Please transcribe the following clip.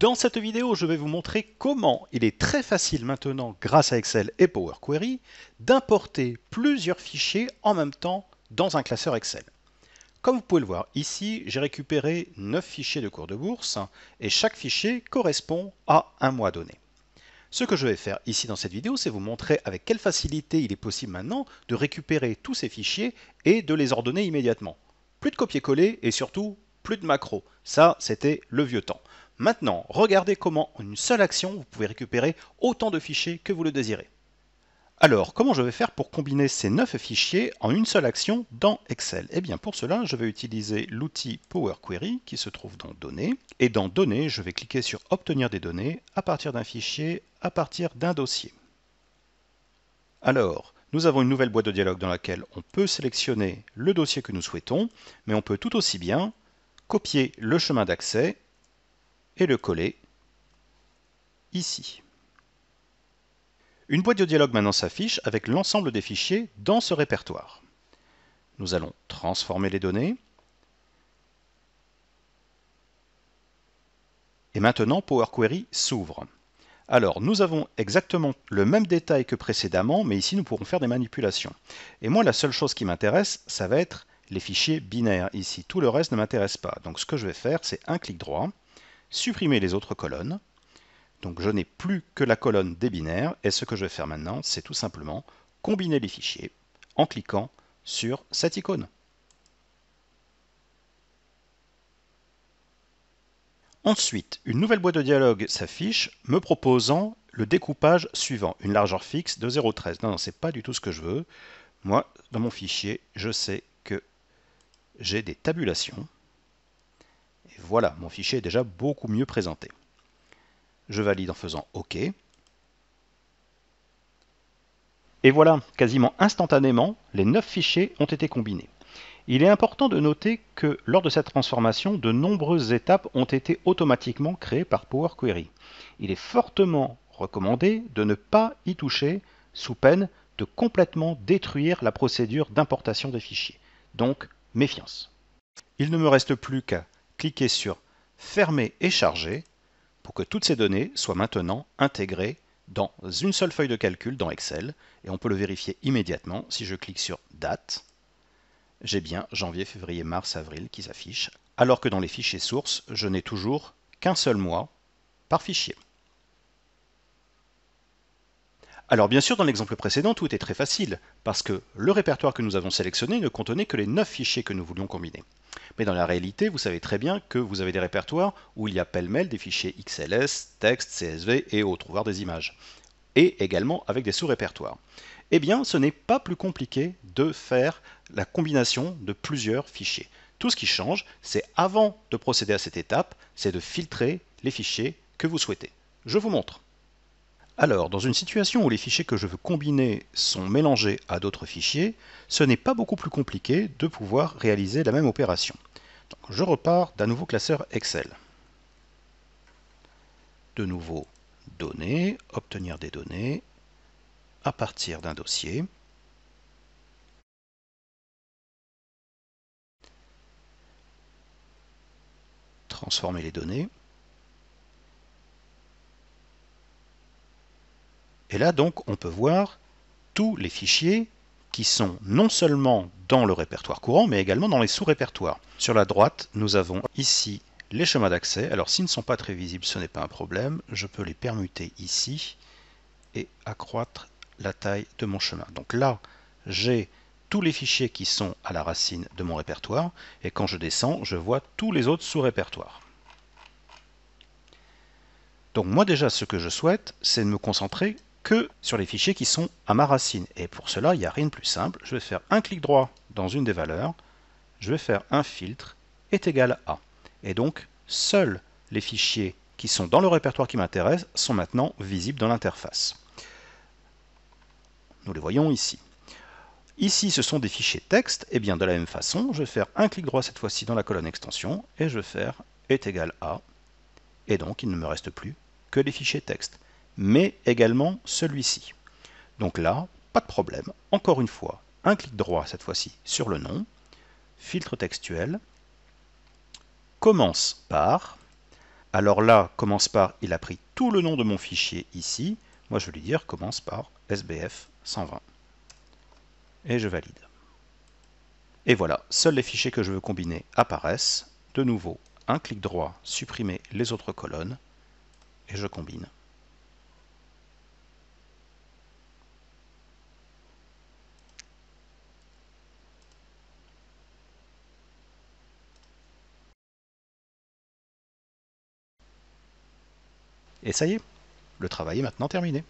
Dans cette vidéo, je vais vous montrer comment il est très facile maintenant, grâce à Excel et Power Query, d'importer plusieurs fichiers en même temps dans un classeur Excel. Comme vous pouvez le voir ici, j'ai récupéré 9 fichiers de cours de bourse et chaque fichier correspond à un mois donné. Ce que je vais faire ici dans cette vidéo, c'est vous montrer avec quelle facilité il est possible maintenant de récupérer tous ces fichiers et de les ordonner immédiatement. Plus de copier-coller et surtout plus de macros. Ça, c'était le vieux temps. Maintenant, regardez comment en une seule action, vous pouvez récupérer autant de fichiers que vous le désirez. Alors, comment je vais faire pour combiner ces 9 fichiers en une seule action dans Excel Eh bien, pour cela, je vais utiliser l'outil Power Query qui se trouve dans Données. Et dans Données, je vais cliquer sur Obtenir des données à partir d'un fichier, à partir d'un dossier. Alors, nous avons une nouvelle boîte de dialogue dans laquelle on peut sélectionner le dossier que nous souhaitons, mais on peut tout aussi bien copier le chemin d'accès et le coller ici. Une boîte de dialogue maintenant s'affiche avec l'ensemble des fichiers dans ce répertoire. Nous allons transformer les données. Et maintenant, Power Query s'ouvre. Alors, nous avons exactement le même détail que précédemment, mais ici, nous pourrons faire des manipulations. Et moi, la seule chose qui m'intéresse, ça va être les fichiers binaires. Ici, tout le reste ne m'intéresse pas. Donc, ce que je vais faire, c'est un clic droit, supprimer les autres colonnes. Donc je n'ai plus que la colonne des binaires et ce que je vais faire maintenant, c'est tout simplement combiner les fichiers en cliquant sur cette icône. Ensuite, une nouvelle boîte de dialogue s'affiche me proposant le découpage suivant, une largeur fixe de 0,13. Non, non, c'est pas du tout ce que je veux. Moi, dans mon fichier, je sais que j'ai des tabulations. Voilà, mon fichier est déjà beaucoup mieux présenté. Je valide en faisant OK. Et voilà, quasiment instantanément, les 9 fichiers ont été combinés. Il est important de noter que lors de cette transformation, de nombreuses étapes ont été automatiquement créées par Power Query. Il est fortement recommandé de ne pas y toucher sous peine de complètement détruire la procédure d'importation des fichiers. Donc, méfiance. Il ne me reste plus qu'à cliquez sur Fermer et charger pour que toutes ces données soient maintenant intégrées dans une seule feuille de calcul dans Excel et on peut le vérifier immédiatement si je clique sur Date. J'ai bien janvier, février, mars, avril qui s'affichent alors que dans les fichiers sources, je n'ai toujours qu'un seul mois par fichier. Alors bien sûr, dans l'exemple précédent, tout était très facile, parce que le répertoire que nous avons sélectionné ne contenait que les 9 fichiers que nous voulions combiner. Mais dans la réalité, vous savez très bien que vous avez des répertoires où il y a pêle-mêle des fichiers XLS, texte, CSV et autres, voire des images, et également avec des sous-répertoires. Eh bien, ce n'est pas plus compliqué de faire la combination de plusieurs fichiers. Tout ce qui change, c'est avant de procéder à cette étape, c'est de filtrer les fichiers que vous souhaitez. Je vous montre. Alors, dans une situation où les fichiers que je veux combiner sont mélangés à d'autres fichiers, ce n'est pas beaucoup plus compliqué de pouvoir réaliser la même opération. je repars d'un nouveau classeur Excel. De nouveau, données, obtenir des données, à partir d'un dossier. Transformer les données. Et là donc on peut voir tous les fichiers qui sont non seulement dans le répertoire courant, mais également dans les sous-répertoires. Sur la droite, nous avons ici les chemins d'accès. Alors s'ils ne sont pas très visibles, ce n'est pas un problème. Je peux les permuter ici et accroître la taille de mon chemin. Donc là, j'ai tous les fichiers qui sont à la racine de mon répertoire, et quand je descends, je vois tous les autres sous-répertoires. Donc moi déjà, ce que je souhaite, c'est de me concentrer que sur les fichiers qui sont à ma racine. Et pour cela, il n'y a rien de plus simple. Je vais faire un clic droit dans une des valeurs, je vais faire un filtre est égal à. Et donc, seuls les fichiers qui sont dans le répertoire qui m'intéresse sont maintenant visibles dans l'interface. Nous les voyons ici. Ici, ce sont des fichiers texte, et eh bien de la même façon, je vais faire un clic droit cette fois-ci dans la colonne extension, et je vais faire est égal à, et donc il ne me reste plus que les fichiers texte mais également celui-ci. Donc là, pas de problème. Encore une fois, un clic droit cette fois-ci sur le nom, filtre textuel, commence par. Alors là, commence par, il a pris tout le nom de mon fichier ici. Moi, je vais lui dire commence par SBF 120. Et je valide. Et voilà, seuls les fichiers que je veux combiner apparaissent. De nouveau, un clic droit, supprimer les autres colonnes, et je combine. Et ça y est, le travail est maintenant terminé.